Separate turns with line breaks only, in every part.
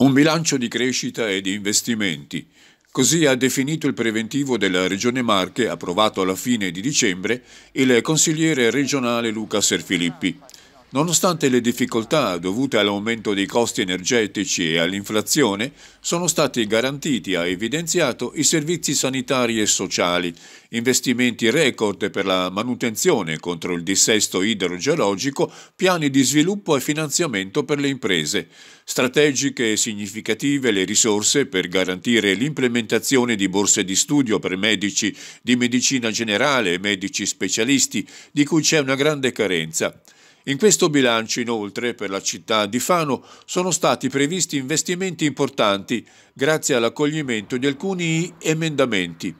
Un bilancio di crescita e di investimenti. Così ha definito il preventivo della Regione Marche, approvato alla fine di dicembre, il consigliere regionale Luca Serfilippi nonostante le difficoltà dovute all'aumento dei costi energetici e all'inflazione, sono stati garantiti, ha evidenziato, i servizi sanitari e sociali, investimenti record per la manutenzione contro il dissesto idrogeologico, piani di sviluppo e finanziamento per le imprese. Strategiche e significative le risorse per garantire l'implementazione di borse di studio per medici di medicina generale e medici specialisti, di cui c'è una grande carenza. In questo bilancio, inoltre, per la città di Fano sono stati previsti investimenti importanti grazie all'accoglimento di alcuni emendamenti.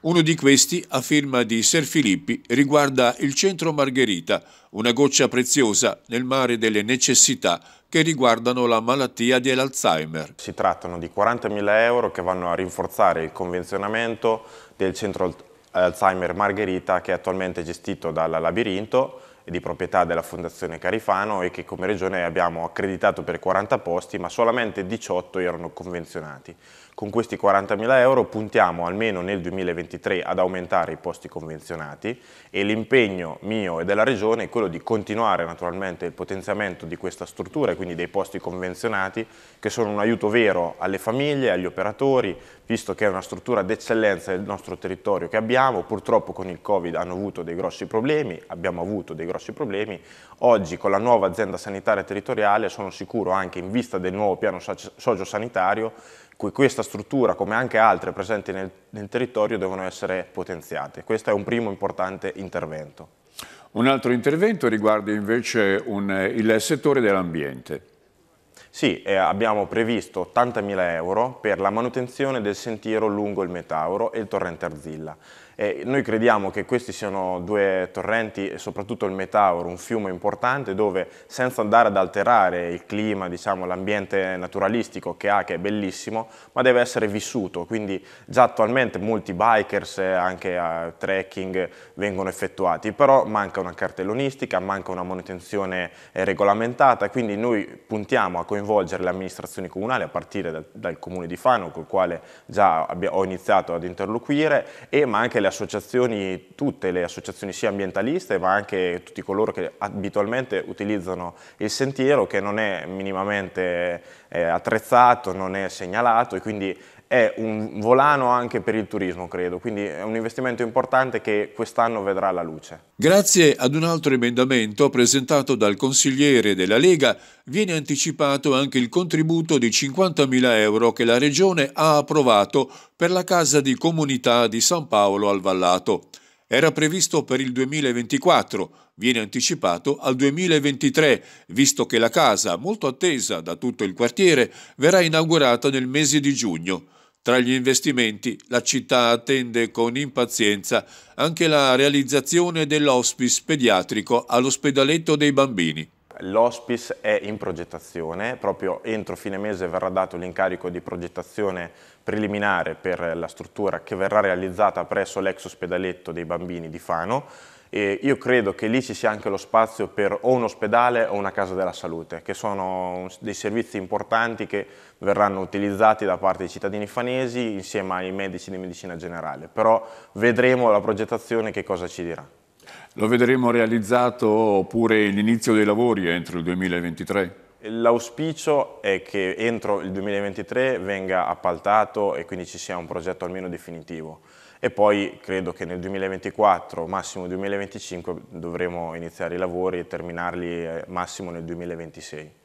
Uno di questi, a firma di Ser Filippi, riguarda il centro Margherita, una goccia preziosa nel mare delle necessità che riguardano
la malattia dell'Alzheimer. Si trattano di 40.000 euro che vanno a rinforzare il convenzionamento del centro Alzheimer Margherita che è attualmente gestito dalla Labirinto di proprietà della Fondazione Carifano e che come regione abbiamo accreditato per 40 posti, ma solamente 18 erano convenzionati. Con questi 40.000 euro puntiamo almeno nel 2023 ad aumentare i posti convenzionati e l'impegno mio e della Regione è quello di continuare naturalmente il potenziamento di questa struttura e quindi dei posti convenzionati che sono un aiuto vero alle famiglie, agli operatori, visto che è una struttura d'eccellenza del nostro territorio che abbiamo, purtroppo con il Covid hanno avuto dei grossi problemi, abbiamo avuto dei grossi grossi problemi. Oggi con la nuova azienda sanitaria territoriale sono sicuro anche in vista del nuovo piano sociosanitario cui questa struttura come anche altre presenti nel, nel territorio devono essere potenziate. Questo è un primo importante intervento. Un altro intervento riguarda invece un, il settore dell'ambiente. Sì, eh, abbiamo previsto 80.000 euro per la manutenzione del sentiero lungo il Metauro e il torrente Arzilla. E noi crediamo che questi siano due torrenti e soprattutto il Metauro, un fiume importante dove senza andare ad alterare il clima, diciamo, l'ambiente naturalistico che ha, che è bellissimo, ma deve essere vissuto, quindi già attualmente molti bikers e anche uh, trekking vengono effettuati, però manca una cartellonistica, manca una manutenzione eh, regolamentata, quindi noi puntiamo a coinvolgere le amministrazioni comunali a partire da, dal comune di Fano, col quale già ho iniziato ad interloquire, e ma anche le associazioni, tutte le associazioni sia ambientaliste ma anche tutti coloro che abitualmente utilizzano il sentiero che non è minimamente eh, attrezzato, non è segnalato e quindi è un volano anche per il turismo, credo, quindi è un investimento importante che quest'anno vedrà la luce.
Grazie ad un altro emendamento presentato dal consigliere della Lega, viene anticipato anche il contributo di 50.000 euro che la Regione ha approvato per la Casa di Comunità di San Paolo al Vallato. Era previsto per il 2024, viene anticipato al 2023, visto che la casa, molto attesa da tutto il quartiere, verrà inaugurata nel mese di giugno. Tra gli investimenti, la città attende con impazienza anche la realizzazione dell'hospice
pediatrico all'ospedaletto dei bambini. L'hospice è in progettazione, proprio entro fine mese verrà dato l'incarico di progettazione preliminare per la struttura che verrà realizzata presso l'ex ospedaletto dei bambini di Fano e io credo che lì ci sia anche lo spazio per o un ospedale o una casa della salute, che sono dei servizi importanti che verranno utilizzati da parte dei cittadini fanesi insieme ai medici di medicina generale, però vedremo la progettazione che cosa ci dirà. Lo vedremo realizzato oppure l'inizio dei lavori entro il 2023? L'auspicio è che entro il 2023 venga appaltato e quindi ci sia un progetto almeno definitivo e poi credo che nel 2024, massimo 2025, dovremo iniziare i lavori e terminarli eh, massimo nel 2026.